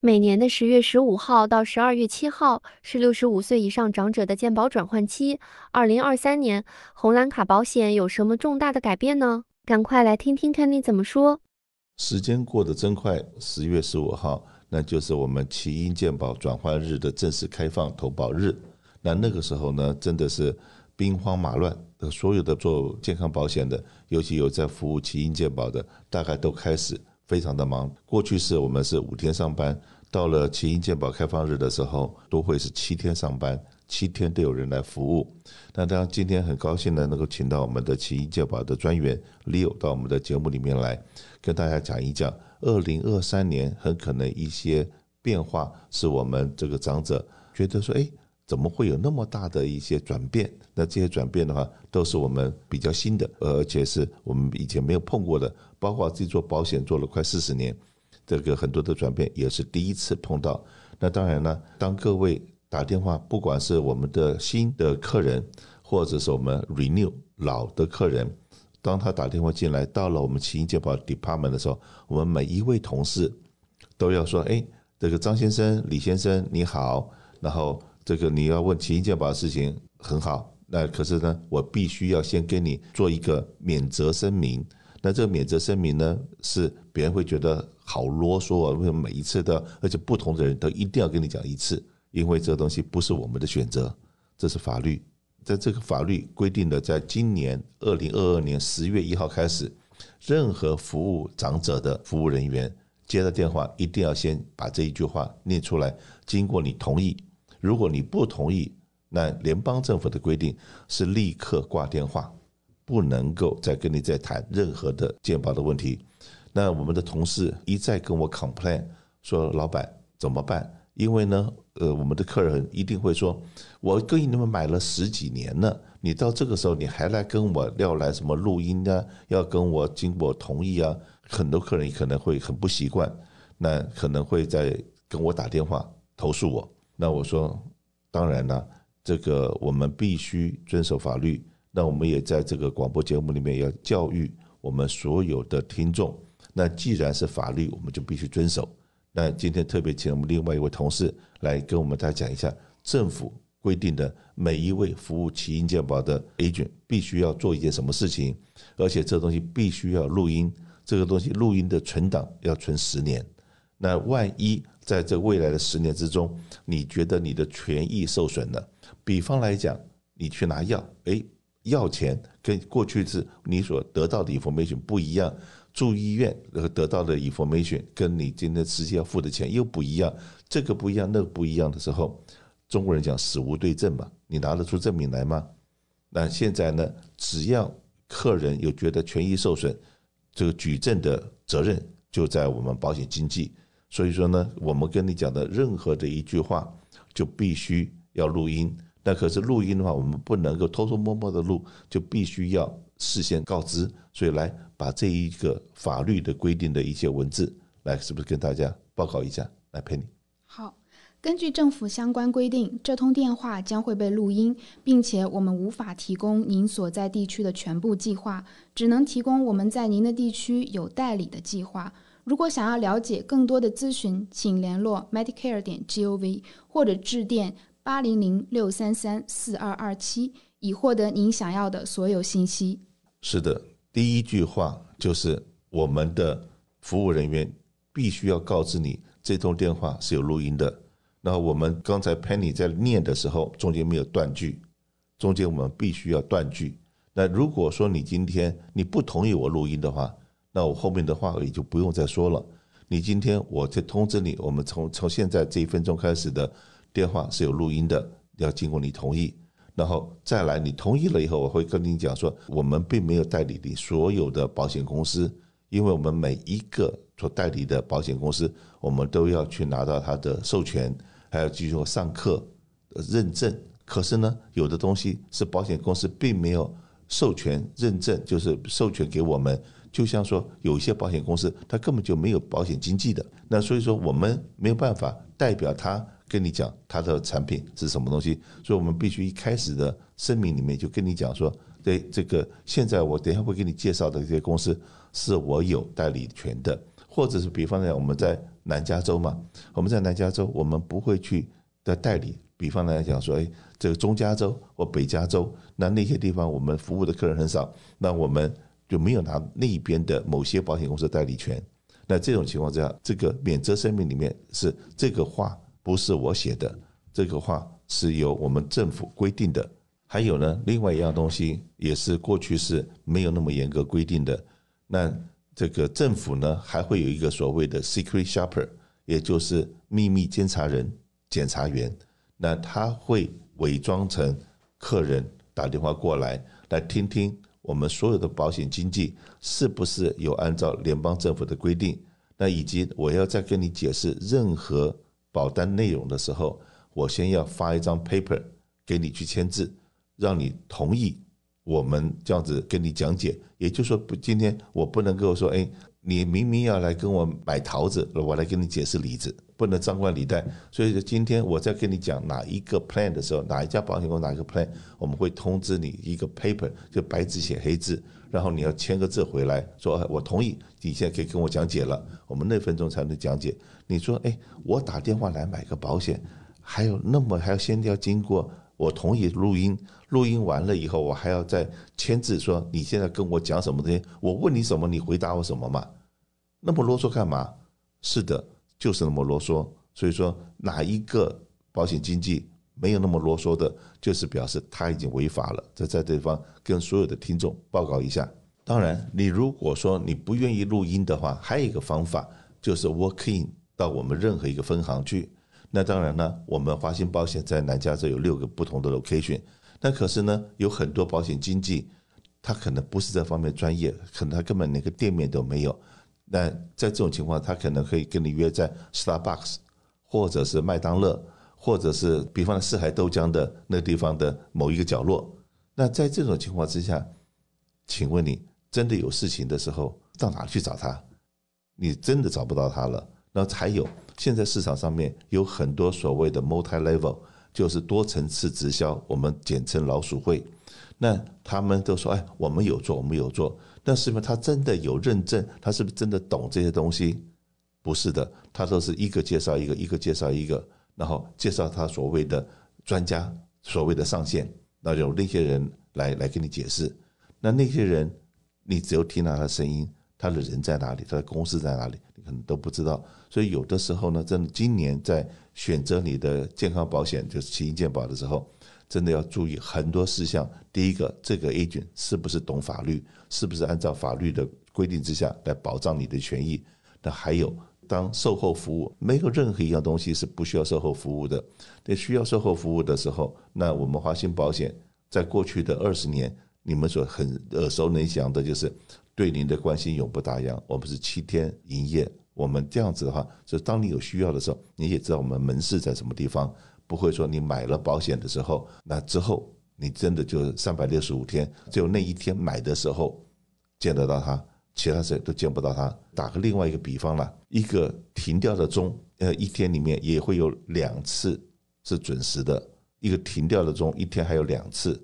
每年的十月十五号到十二月七号是六十五岁以上长者的健保转换期。二零二三年，红蓝卡保险有什么重大的改变呢？赶快来听听看你怎么说。时间过得真快，十月十五号，那就是我们奇英健保转换日的正式开放投保日。那那个时候呢，真的是兵荒马乱，所有的做健康保险的，尤其有在服务奇英健保的，大概都开始。非常的忙，过去是我们是五天上班，到了启英健保开放日的时候，都会是七天上班，七天都有人来服务。那当今天很高兴呢，能够请到我们的启英健保的专员 Leo 到我们的节目里面来，跟大家讲一讲，二零二三年很可能一些变化，是我们这个长者觉得说，哎。怎么会有那么大的一些转变？那这些转变的话，都是我们比较新的，而且是我们以前没有碰过的。包括这做保险做了快四十年，这个很多的转变也是第一次碰到。那当然呢，当各位打电话，不管是我们的新的客人，或者是我们 renew 老的客人，当他打电话进来到了我们七天健保 department 的时候，我们每一位同事都要说：“哎，这个张先生、李先生，你好。”然后。这个你要问秦建宝的事情很好，那可是呢，我必须要先跟你做一个免责声明。那这个免责声明呢，是别人会觉得好啰嗦啊，为什么每一次都要，而且不同的人都一定要跟你讲一次？因为这个东西不是我们的选择，这是法律。在这个法律规定的，在今年二零二二年十月一号开始，任何服务长者的服务人员接到电话，一定要先把这一句话念出来，经过你同意。如果你不同意，那联邦政府的规定是立刻挂电话，不能够再跟你再谈任何的鉴报的问题。那我们的同事一再跟我 complain 说：“老板怎么办？”因为呢，呃，我们的客人一定会说：“我跟你们买了十几年了，你到这个时候你还来跟我要来什么录音呢？要跟我经过同意啊？”很多客人可能会很不习惯，那可能会在跟我打电话投诉我。那我说，当然了，这个我们必须遵守法律。那我们也在这个广播节目里面要教育我们所有的听众。那既然是法律，我们就必须遵守。那今天特别请我们另外一位同事来跟我们大家讲一下，政府规定的每一位服务企业健保的 agent 必须要做一件什么事情，而且这东西必须要录音，这个东西录音的存档要存十年。那万一……在这未来的十年之中，你觉得你的权益受损了？比方来讲，你去拿药，哎，药钱跟过去是你所得到的 information 不一样；住医院得到的 information 跟你今天直接要付的钱又不一样。这个不一样，那个不一样的时候，中国人讲“死无对证”嘛，你拿得出证明来吗？那现在呢？只要客人有觉得权益受损，这个举证的责任就在我们保险经纪。所以说呢，我们跟你讲的任何的一句话就必须要录音。那可是录音的话，我们不能够偷偷摸摸的录，就必须要事先告知。所以来把这一个法律的规定的一些文字来，是不是跟大家报告一下？来陪你。好，根据政府相关规定，这通电话将会被录音，并且我们无法提供您所在地区的全部计划，只能提供我们在您的地区有代理的计划。如果想要了解更多的咨询，请联络 Medicare 点 gov 或者致电八零零六三三四二二七，以获得您想要的所有信息。是的，第一句话就是我们的服务人员必须要告知你，这通电话是有录音的。那我们刚才 Penny 在念的时候，中间没有断句，中间我们必须要断句。那如果说你今天你不同意我录音的话，那我后面的话也就不用再说了。你今天我就通知你，我们从从现在这一分钟开始的电话是有录音的，要经过你同意，然后再来你同意了以后，我会跟你讲说，我们并没有代理你所有的保险公司，因为我们每一个做代理的保险公司，我们都要去拿到他的授权，还要继续上课认证。可是呢，有的东西是保险公司并没有授权认证，就是授权给我们。就像说，有一些保险公司，它根本就没有保险经纪的，那所以说我们没有办法代表他跟你讲他的产品是什么东西，所以我们必须一开始的声明里面就跟你讲说，诶，这个现在我等下会给你介绍的这些公司是我有代理权的，或者是比方讲我们在南加州嘛，我们在南加州，我们不会去的代理，比方来讲说，哎，这个中加州或北加州，那那些地方我们服务的客人很少，那我们。就没有拿那边的某些保险公司代理权。那这种情况之下，这个免责声明里面是这个话不是我写的，这个话是由我们政府规定的。还有呢，另外一样东西也是过去是没有那么严格规定的。那这个政府呢，还会有一个所谓的 secret shopper，也就是秘密监察人、检察员。那他会伪装成客人打电话过来，来听听。我们所有的保险经纪是不是有按照联邦政府的规定？那以及我要再跟你解释任何保单内容的时候，我先要发一张 paper 给你去签字，让你同意。我们这样子跟你讲解，也就是说不，今天我不能跟我说，哎，你明明要来跟我买桃子，我来跟你解释梨子，不能张冠李戴。所以说今天我在跟你讲哪一个 plan 的时候，哪一家保险公司哪一个 plan，我们会通知你一个 paper，就白纸写黑字，然后你要签个字回来，说我同意。你现在可以跟我讲解了，我们那分钟才能讲解。你说，哎，我打电话来买个保险，还有那么还要先要经过。我同意录音，录音完了以后，我还要再签字，说你现在跟我讲什么东西，我问你什么，你回答我什么嘛。那么啰嗦干嘛？是的，就是那么啰嗦。所以说，哪一个保险经纪没有那么啰嗦的，就是表示他已经违法了。这在对方跟所有的听众报告一下。当然，你如果说你不愿意录音的话，还有一个方法，就是 walk in 到我们任何一个分行去。那当然呢，我们华兴保险在南加州有六个不同的 location。那可是呢，有很多保险经纪，他可能不是这方面专业，可能他根本连个店面都没有。那在这种情况，他可能可以跟你约在 Starbucks，或者是麦当乐，或者是比方四海豆浆的那个地方的某一个角落。那在这种情况之下，请问你真的有事情的时候，到哪去找他？你真的找不到他了。那还有，现在市场上面有很多所谓的 multi level，就是多层次直销，我们简称老鼠会。那他们都说，哎，我们有做，我们有做。那是呢，他真的有认证？他是不是真的懂这些东西？不是的，他都是一个介绍一个，一个介绍一个，然后介绍他所谓的专家，所谓的上线，那就那些人来来给你解释。那那些人，你只有听到他的声音。他的人在哪里？他的公司在哪里？你可能都不知道。所以有的时候呢，真的，今年在选择你的健康保险，就是新健保的时候，真的要注意很多事项。第一个，这个 agent 是不是懂法律？是不是按照法律的规定之下来保障你的权益？那还有，当售后服务，没有任何一样东西是不需要售后服务的。那需要售后服务的时候，那我们华兴保险在过去的二十年，你们所很耳熟能详的就是。对您的关心永不打烊，我们是七天营业。我们这样子的话，就当你有需要的时候，你也知道我们门市在什么地方，不会说你买了保险的时候，那之后你真的就三百六十五天，只有那一天买的时候见得到它，其他时都见不到它。打个另外一个比方了，一个停掉的钟，呃，一天里面也会有两次是准时的，一个停掉的钟一天还有两次。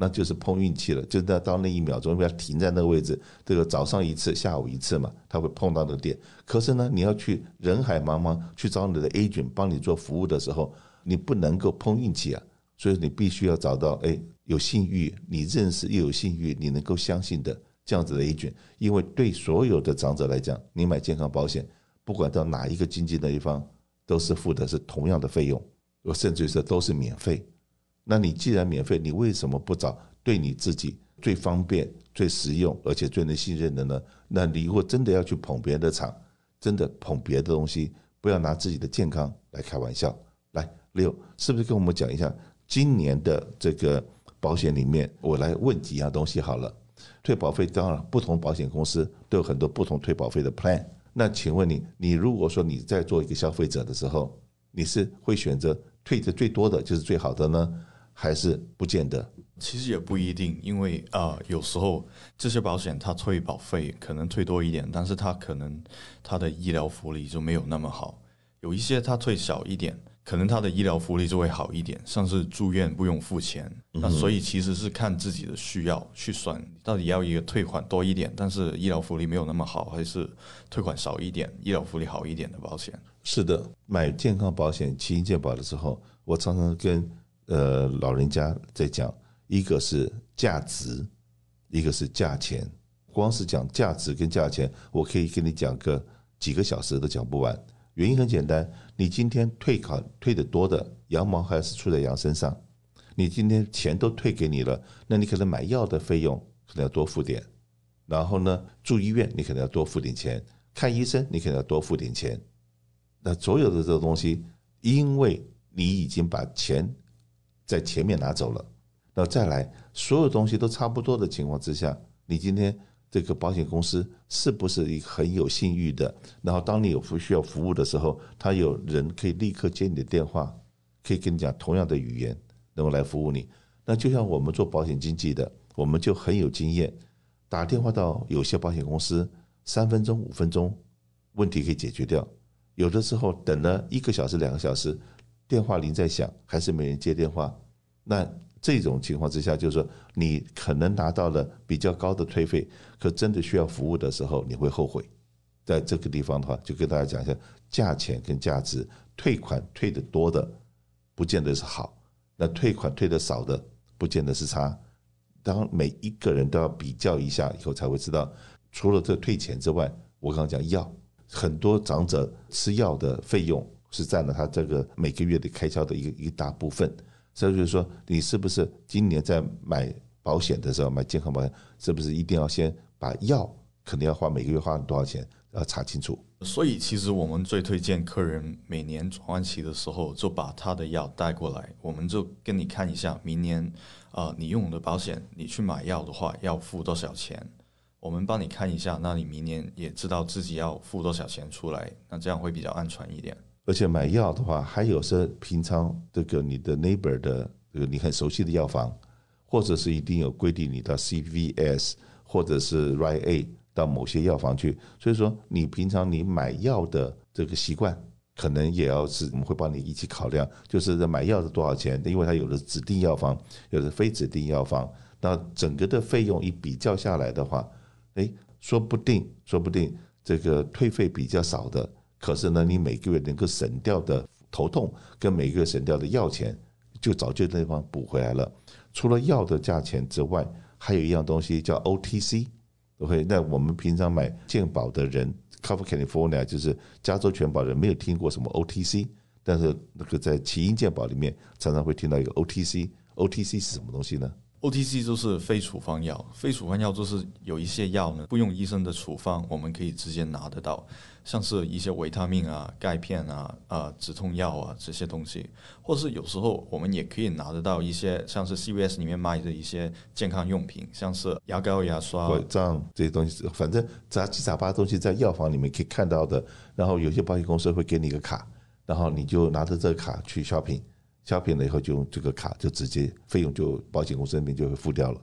那就是碰运气了，就那到那一秒钟要停在那个位置。这个早上一次，下午一次嘛，他会碰到那个点。可是呢，你要去人海茫茫去找你的 agent 帮你做服务的时候，你不能够碰运气啊。所以你必须要找到哎有信誉、你认识又有信誉、你能够相信的这样子的 agent。因为对所有的长者来讲，你买健康保险，不管到哪一个经济的地方，都是付的是同样的费用，我甚至于说都是免费。那你既然免费，你为什么不找对你自己最方便、最实用而且最能信任的呢？那你如果真的要去捧别人的场，真的捧别的东西，不要拿自己的健康来开玩笑。来，六是不是跟我们讲一下今年的这个保险里面？我来问几样东西好了。退保费当然不同，保险公司都有很多不同退保费的 plan。那请问你，你如果说你在做一个消费者的时候，你是会选择退的最多的就是最好的呢？还是不见得，其实也不一定，因为呃，有时候这些保险它退保费可能退多一点，但是它可能它的医疗福利就没有那么好。有一些它退少一点，可能它的医疗福利就会好一点，像是住院不用付钱。那所以其实是看自己的需要去选，到底要一个退款多一点，但是医疗福利没有那么好，还是退款少一点，医疗福利好一点的保险。是的，买健康保险、轻医健保的时候，我常常跟。呃，老人家在讲，一个是价值，一个是价钱。光是讲价值跟价钱，我可以跟你讲个几个小时都讲不完。原因很简单，你今天退款退得多的，羊毛还是出在羊身上。你今天钱都退给你了，那你可能买药的费用可能要多付点，然后呢，住医院你可能要多付点钱，看医生你可能要多付点钱。那所有的这个东西，因为你已经把钱。在前面拿走了，那再来，所有东西都差不多的情况之下，你今天这个保险公司是不是很有信誉的？然后当你有服需要服务的时候，他有人可以立刻接你的电话，可以跟你讲同样的语言，能够来服务你。那就像我们做保险经纪的，我们就很有经验，打电话到有些保险公司，三分钟、五分钟问题可以解决掉；有的时候等了一个小时、两个小时。电话铃在响，还是没人接电话？那这种情况之下，就是说你可能拿到了比较高的退费，可真的需要服务的时候，你会后悔。在这个地方的话，就跟大家讲一下价钱跟价值，退款退的多的不见得是好，那退款退的少的不见得是差。当每一个人都要比较一下以后，才会知道，除了这退钱之外，我刚讲药，很多长者吃药的费用。是占了他这个每个月的开销的一个一大部分，所以就是说，你是不是今年在买保险的时候买健康保险，是不是一定要先把药肯定要花每个月花多少钱，要查清楚。所以，其实我们最推荐客人每年转换期的时候就把他的药带过来，我们就跟你看一下，明年啊，你用的保险，你去买药的话要付多少钱，我们帮你看一下，那你明年也知道自己要付多少钱出来，那这样会比较安全一点。而且买药的话，还有是平常这个你的 neighbor 的这个你很熟悉的药房，或者是一定有规定你到 CVS 或者是 r i A 到某些药房去。所以说，你平常你买药的这个习惯，可能也要是我们会帮你一起考量，就是买药是多少钱，因为它有的指定药房，有的非指定药房，那整个的费用一比较下来的话，哎，说不定，说不定这个退费比较少的。可是呢，你每个月能够省掉的头痛跟每个月省掉的药钱，就早就地方补回来了。除了药的价钱之外，还有一样东西叫 O T C。OK，那我们平常买健保的人，Cover California 就是加州全保人，没有听过什么 O T C，但是那个在奇英健保里面常常会听到一个 O T C。O T C 是什么东西呢？OTC 就是非处方药，非处方药就是有一些药呢不用医生的处方，我们可以直接拿得到，像是一些维他命啊、钙片啊、啊止痛药啊这些东西，或是有时候我们也可以拿得到一些像是 CVS 里面卖的一些健康用品，像是牙膏、牙刷、拐杖这些东西，反正杂七杂八的东西在药房里面可以看到的。然后有些保险公司会给你一个卡，然后你就拿着这个卡去 shopping。交平了以后，就用这个卡，就直接费用就保险公司那边就会付掉了。